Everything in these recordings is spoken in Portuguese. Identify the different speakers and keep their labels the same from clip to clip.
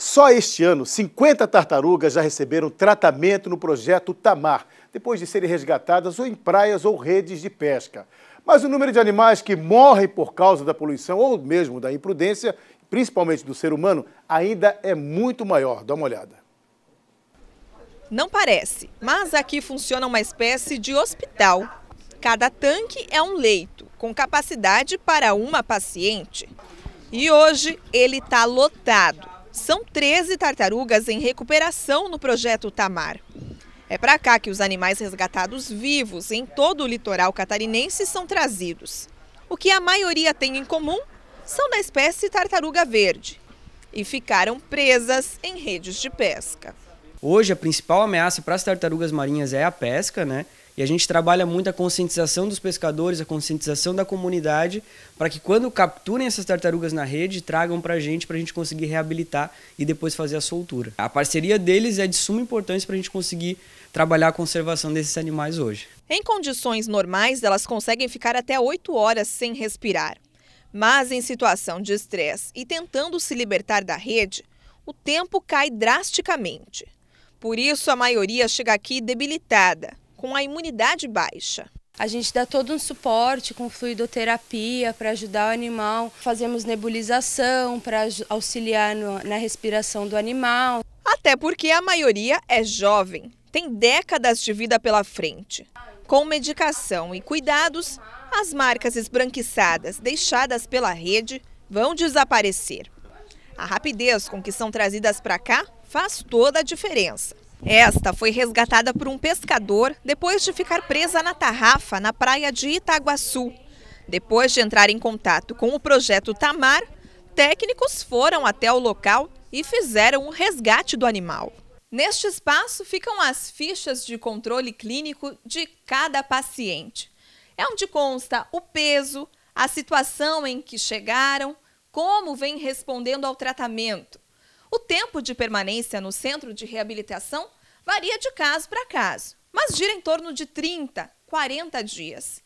Speaker 1: Só este ano, 50 tartarugas já receberam tratamento no projeto Tamar, depois de serem resgatadas ou em praias ou redes de pesca. Mas o número de animais que morrem por causa da poluição ou mesmo da imprudência, principalmente do ser humano, ainda é muito maior. Dá uma olhada.
Speaker 2: Não parece, mas aqui funciona uma espécie de hospital. Cada tanque é um leito, com capacidade para uma paciente. E hoje ele está lotado. São 13 tartarugas em recuperação no projeto Tamar. É para cá que os animais resgatados vivos em todo o litoral catarinense são trazidos. O que a maioria tem em comum são da espécie tartaruga verde e ficaram presas em redes de pesca. Hoje a principal ameaça para as tartarugas marinhas é a pesca, né? E a gente trabalha muito a conscientização dos pescadores, a conscientização da comunidade, para que quando capturem essas tartarugas na rede, tragam para a gente, para a gente conseguir reabilitar e depois fazer a soltura. A parceria deles é de suma importância para a gente conseguir trabalhar a conservação desses animais hoje. Em condições normais, elas conseguem ficar até 8 horas sem respirar. Mas em situação de estresse e tentando se libertar da rede, o tempo cai drasticamente. Por isso, a maioria chega aqui debilitada com a imunidade baixa. A gente dá todo um suporte com fluidoterapia para ajudar o animal. Fazemos nebulização para auxiliar no, na respiração do animal. Até porque a maioria é jovem, tem décadas de vida pela frente. Com medicação e cuidados, as marcas esbranquiçadas deixadas pela rede vão desaparecer. A rapidez com que são trazidas para cá faz toda a diferença. Esta foi resgatada por um pescador depois de ficar presa na tarrafa na praia de Itaguaçu. Depois de entrar em contato com o projeto Tamar, técnicos foram até o local e fizeram o resgate do animal. Neste espaço ficam as fichas de controle clínico de cada paciente. É onde consta o peso, a situação em que chegaram, como vem respondendo ao tratamento. O tempo de permanência no centro de reabilitação varia de caso para caso, mas gira em torno de 30, 40 dias.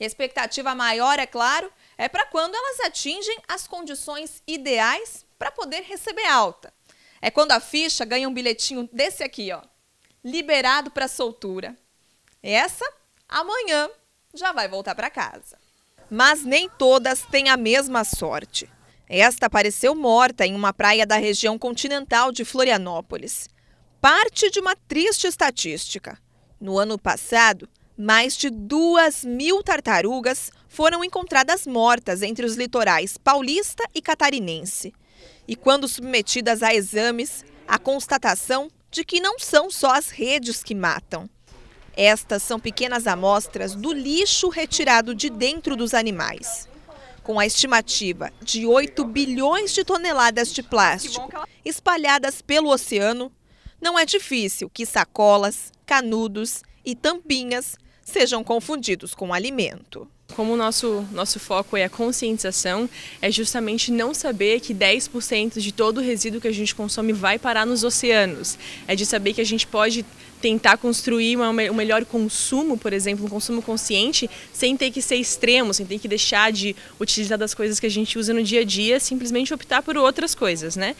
Speaker 2: E a expectativa maior, é claro, é para quando elas atingem as condições ideais para poder receber alta. É quando a ficha ganha um bilhetinho desse aqui, ó, liberado para soltura. Essa, amanhã, já vai voltar para casa. Mas nem todas têm a mesma sorte. Esta apareceu morta em uma praia da região continental de Florianópolis. Parte de uma triste estatística. No ano passado, mais de duas mil tartarugas foram encontradas mortas entre os litorais paulista e catarinense. E quando submetidas a exames, a constatação de que não são só as redes que matam. Estas são pequenas amostras do lixo retirado de dentro dos animais com a estimativa de 8 bilhões de toneladas de plástico espalhadas pelo oceano, não é difícil que sacolas, canudos e tampinhas sejam confundidos com alimento como o nosso, nosso foco é a conscientização, é justamente não saber que 10% de todo o resíduo que a gente consome vai parar nos oceanos. É de saber que a gente pode tentar construir uma, um melhor consumo, por exemplo, um consumo consciente, sem ter que ser extremo, sem ter que deixar de utilizar das coisas que a gente usa no dia a dia, simplesmente optar por outras coisas, né?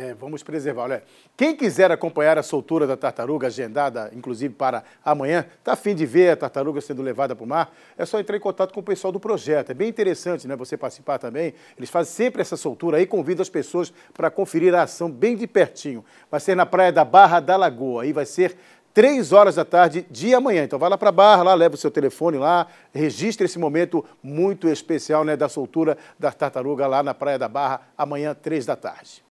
Speaker 1: É, vamos preservar. Olha, quem quiser acompanhar a soltura da tartaruga, agendada inclusive para amanhã, está afim de ver a tartaruga sendo levada para o mar, é só entrar em contato com o pessoal do projeto. É bem interessante né, você participar também. Eles fazem sempre essa soltura e convidam as pessoas para conferir a ação bem de pertinho. Vai ser na Praia da Barra da Lagoa. Aí vai ser 3 horas da tarde de amanhã. Então vai lá para a barra, lá leva o seu telefone lá, registre esse momento muito especial né, da soltura da tartaruga lá na Praia da Barra, amanhã, 3 da tarde.